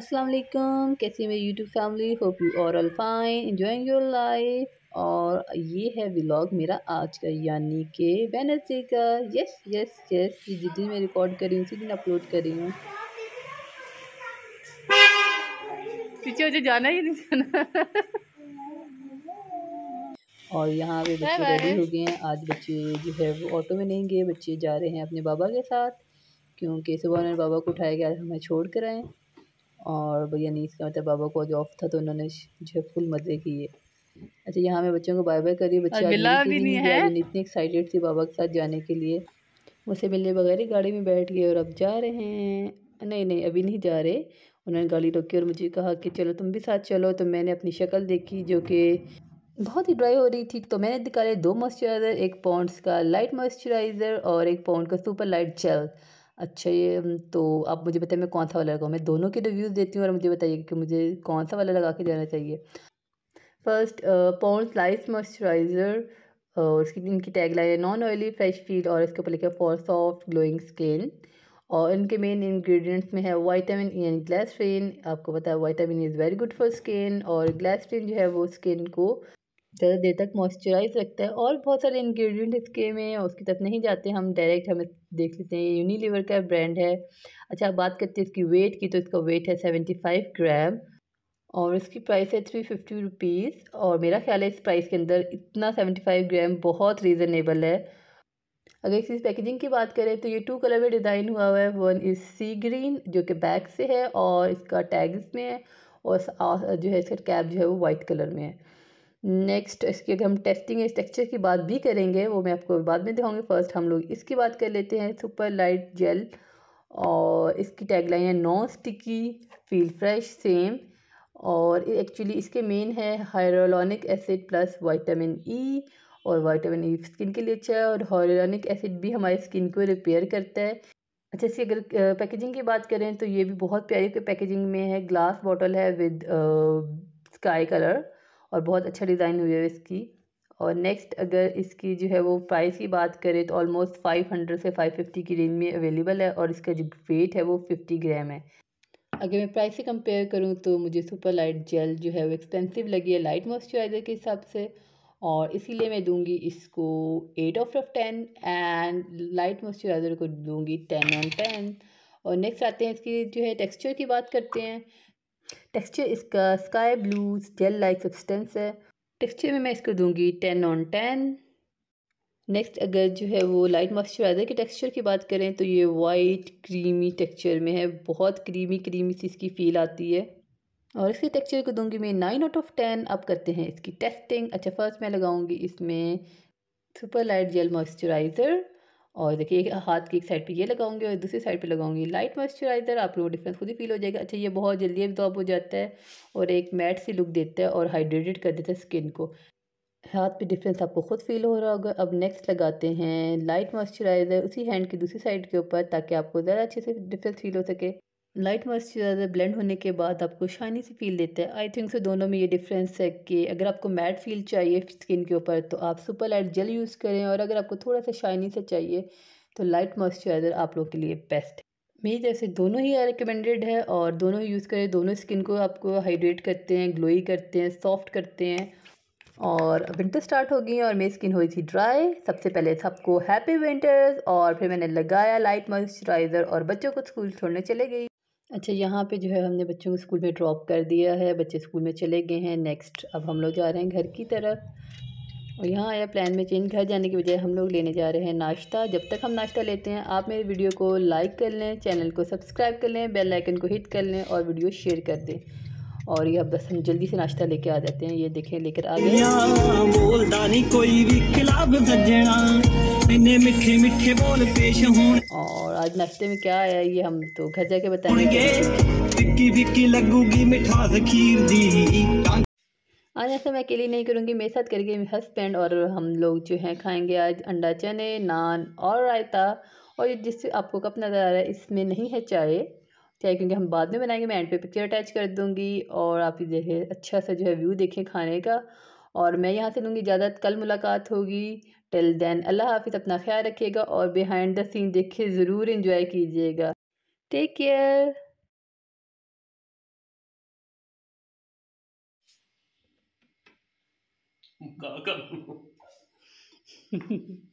अस्सलाम वालेकुम कैसी मेरी YouTube family hope you are all fine enjoying your life और ये है व्लॉग मेरा आज का यानी कि वेनसडे का यस यस यस ये जिस दिन मैं रिकॉर्ड कर रही हूँ उसी दिन अपलोड कर रही हूँ पीछे मुझे जाना ही नहीं जाना और यहाँ पे बच्चे रेडी हो गए हैं आज बच्चे जो है वो ऑटो में नहीं गए बच्चे जा रहे हैं अपने बाबा के साथ क्योंकि सुबह उन्होंने बाबा को उठाया गया हमें छोड़ कर आए और भैया नीस का मतलब बाबा को आज ऑफ था तो उन्होंने जो फुल मज़े किए अच्छा यहाँ मैं बच्चों को बाय बाय करी बच्चे इतनी एक्साइटेड थी बाबा के साथ जाने के लिए उसे मिलने बगैर ही गाड़ी में बैठ गए और अब जा रहे हैं नहीं नहीं अभी नहीं जा रहे उन्होंने गाड़ी रोकी और मुझे कहा कि चलो तुम भी साथ चलो तो मैंने अपनी शक्ल देखी जो कि बहुत ही ड्राई हो रही थी तो मैंने दिखा दो मॉइस्चराइज़र एक पॉन्ड्स का लाइट मॉइस्चराइज़र और एक पाउंड का सुपर लाइट जेल अच्छा ये तो आप मुझे बताइए मैं कौन सा वाला लगाऊँ मैं दोनों के रिव्यूज़ देती हूँ और मुझे बताइए कि मुझे कौन सा वाला लगा के जाना चाहिए फर्स्ट पॉन्स लाइफ मॉइस्चराइज़र और इसकी इनकी टैगलाइन है नॉन ऑयली फ्रेश फील और इसके ऊपर लिखा फॉर सॉफ्ट ग्लोइंग स्किन और इनके मेन इंग्रेडिएंट्स में है वाइटामिन ई एंड आपको पता है vitamin is very good for skin और ग्लैसरीन जो है वो स्किन को ज़्यादा देर तक मॉइस्चराइज रखता है और बहुत सारे इंग्रेडिएंट इसके में उसकी तरफ नहीं जाते हम डायरेक्ट हमें देख लेते हैं यूनिलीवर का ब्रांड है अच्छा अब बात करते हैं इसकी वेट की तो इसका वेट है सेवेंटी फाइव ग्राम और इसकी प्राइस है थ्री फिफ्टी रुपीज़ और मेरा ख्याल है इस प्राइस के अंदर इतना सेवेंटी फाइव ग्राम बहुत रीज़नेबल है अगर इसकी पैकेजिंग की बात करें तो ये टू कलर में डिज़ाइन हुआ हुआ है वन इज़ सी ग्रीन जो कि बैक से है और इसका टैग इसमें है और जो है इसका कैप जो है वो वाइट कलर में है नेक्स्ट इसकी अगर हम टेस्टिंग या टेक्स्चर की बात भी करेंगे वो मैं आपको बाद में दिखाऊंगी फर्स्ट हम लोग इसकी बात कर लेते हैं सुपर लाइट जेल और इसकी टैगलाइन है non sticky feel fresh same और एक्चुअली इसके मेन है hyaluronic acid plus vitamin E और वाइटामिन ई स्किन के लिए अच्छा है और हायरोलॉनिक एसिड भी हमारी स्किन को रिपेयर करता है अच्छा इसकी अगर पैकेजिंग की बात करें तो ये भी बहुत प्यारी पैकेजिंग में है ग्लास बॉटल है विद स्काई कलर और बहुत अच्छा डिज़ाइन हुई है इसकी और नेक्स्ट अगर इसकी जो है वो प्राइस की बात करें तो ऑलमोस्ट फाइव हंड्रेड से फाइव फिफ्टी की रेंज में अवेलेबल है और इसका जो वेट है वो फिफ्टी ग्राम है अगर मैं प्राइस से कंपेयर करूँ तो मुझे सुपर लाइट जेल जो है वो एक्सपेंसिव लगी है लाइट मॉइस्चराइज़र के हिसाब से और इसीलिए मैं दूंगी इसको eight of of ten and light moisturiser को दूँगी टेन ऑन टेन और नेक्स्ट आते हैं इसकी जो है टेक्स्चर की बात करते हैं टेक्सचर इसका sky blue gel like substance है टेक्सचर में मैं इसको दूंगी टेन ऑन टेन नेक्स्ट अगर जो है वो लाइट मॉइस्चराइज़र के टेक्सचर की बात करें तो ये वाइट क्रीमी टेक्सचर में है बहुत क्रीमी क्रीमी सी इसकी फ़ील आती है और इसके टेक्सचर को दूंगी मैं नाइन आउट ऑफ टेन अब करते हैं इसकी टेस्टिंग अच्छा फर्स्ट मैं लगाऊंगी इसमें सुपर लाइट जेल मॉइस्चराइज़र और देखिए हाथ की एक साइड पे ये लगाऊंगी और दूसरी साइड पे लगाऊंगी लाइट मॉइस्चराइज़र आप लोगों को डिफरेंस खुद ही फील हो जाएगा अच्छा ये बहुत जल्दी एब्जॉर्ब हो जाता है और एक मैट सी लुक देता है और हाइड्रेटेड कर देता है स्किन को हाथ पे डिफरेंस आपको खुद फील हो रहा होगा अब नेक्स्ट लगाते हैं लाइट मॉइस्चराइज़र उसी हैंड की दूसरी साइड के ऊपर ताकि आपको ज़्यादा अच्छे से डिफरेंस फील हो सके लाइट मॉइस्चराइज़र ब्लेंड होने के बाद आपको शाइनी सी फील देता है आई थिंक सो दोनों में ये डिफरेंस है कि अगर आपको मैट फील चाहिए स्किन के ऊपर तो आप सुपर लाइट जेल यूज़ करें और अगर आपको थोड़ा सा शाइनी सा चाहिए तो लाइट मॉइस्चराइज़र आप लोग के लिए बेस्ट है मेरी तरफ से दोनों ही रिकमेंडेड है और दोनों ही यूज़ करें दोनों स्किन को आपको हाइड्रेट करते हैं ग्लोई करते हैं सॉफ्ट करते हैं और विंटर स्टार्ट हो गई है और मेरी स्किन हुई थी ड्राई सबसे पहले सबको हैप्पी विंटर्स और फिर मैंने लगाया लाइट मॉइस्चराइज़र और बच्चों को स्कूल छोड़ने चले गई अच्छा यहाँ पे जो है हमने बच्चों को स्कूल में ड्रॉप कर दिया है बच्चे स्कूल में चले गए हैं नेक्स्ट अब हम लोग जा रहे हैं घर की तरफ और यहाँ आया प्लान में चेंज घर जाने की बजाय हम लोग लेने जा रहे हैं नाश्ता जब तक हम नाश्ता लेते हैं आप मेरे वीडियो को लाइक कर लें चैनल को सब्सक्राइब कर लें बेल आइकन को हिट कर लें और वीडियो शेयर कर दें और ये अब बस हम जल्दी से नाश्ता लेके आ जाते हैं ये देखें लेकर आ गए मिठे मिठे बोल पेश होने और आज नाश्ते में क्या आया ये हम तो घर जाके बताएंगे लगूगी मिठास खीर दी आज ऐसा मैं अकेली नहीं करूँगी मेरे साथ करेंगे हस्बैंड और हम लोग जो हैं खाएंगे आज अंडा चने नान और रायता और ये जिससे आपको कप नज़र आ रहा है इसमें नहीं है चाय चाय क्योंकि हम बाद में बनाएंगे मैं एंड पे पिक्चर अटैच कर दूँगी और आप ये अच्छा सा जो है व्यू देखें खाने का और मैं यहाँ से लूँगी इजाज़त कल मुलाकात होगी टिल देन अल्लाह हाफिज़ अपना ख्याल रखिएगा और बिहाइंड द सीन देखे ज़रूर इंजॉय कीजिएगा टेक केयर गागा